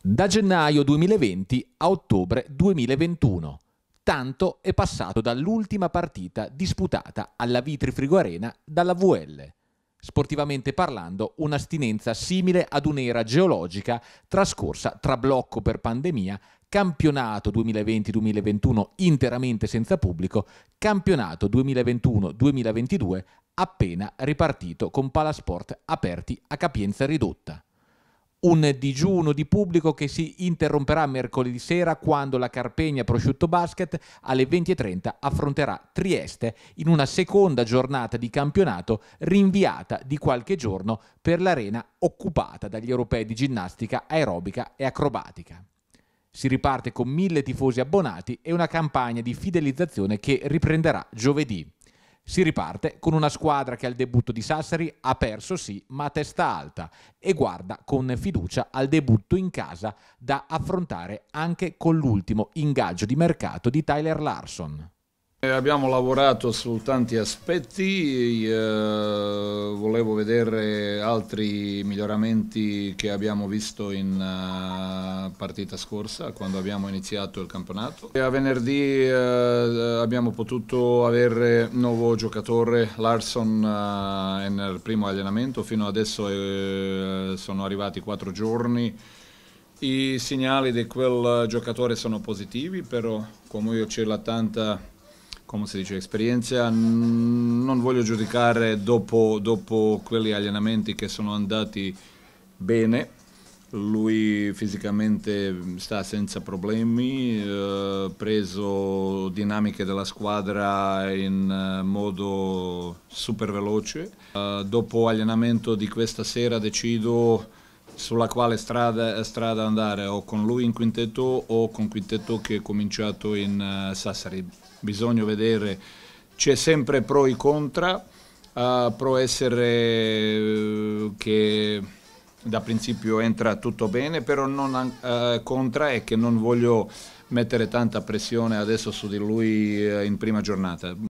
da gennaio 2020 a ottobre 2021. Tanto è passato dall'ultima partita disputata alla Vitri Frigo Arena dalla VL. Sportivamente parlando, un'astinenza simile ad un'era geologica trascorsa tra blocco per pandemia, campionato 2020-2021 interamente senza pubblico, campionato 2021-2022 appena ripartito con palasport aperti a capienza ridotta un digiuno di pubblico che si interromperà mercoledì sera quando la Carpegna Prosciutto Basket alle 20.30 affronterà Trieste in una seconda giornata di campionato rinviata di qualche giorno per l'arena occupata dagli europei di ginnastica aerobica e acrobatica. Si riparte con mille tifosi abbonati e una campagna di fidelizzazione che riprenderà giovedì. Si riparte con una squadra che al debutto di Sassari ha perso sì, ma a testa alta e guarda con fiducia al debutto in casa da affrontare anche con l'ultimo ingaggio di mercato di Tyler Larson. Eh, abbiamo lavorato su tanti aspetti, eh, volevo vedere altri miglioramenti che abbiamo visto in uh, partita scorsa quando abbiamo iniziato il campionato. E a venerdì eh, abbiamo potuto avere nuovo giocatore Larson eh, nel primo allenamento, fino adesso eh, sono arrivati quattro giorni. I segnali di quel giocatore sono positivi, però come io c'è la tanta come si dice, esperienza, non voglio giudicare dopo, dopo quegli allenamenti che sono andati bene, lui fisicamente sta senza problemi, eh, preso dinamiche della squadra in eh, modo super veloce. Eh, dopo allenamento di questa sera decido sulla quale strada, strada, andare, o con lui in quintetto o con quintetto che è cominciato in uh, Sassari. Bisogna vedere, c'è sempre pro e contra, uh, eh, pro essere uh, che da principio entra tutto bene, però non eh, contra è che non voglio mettere tanta pressione adesso su di lui eh, in prima giornata.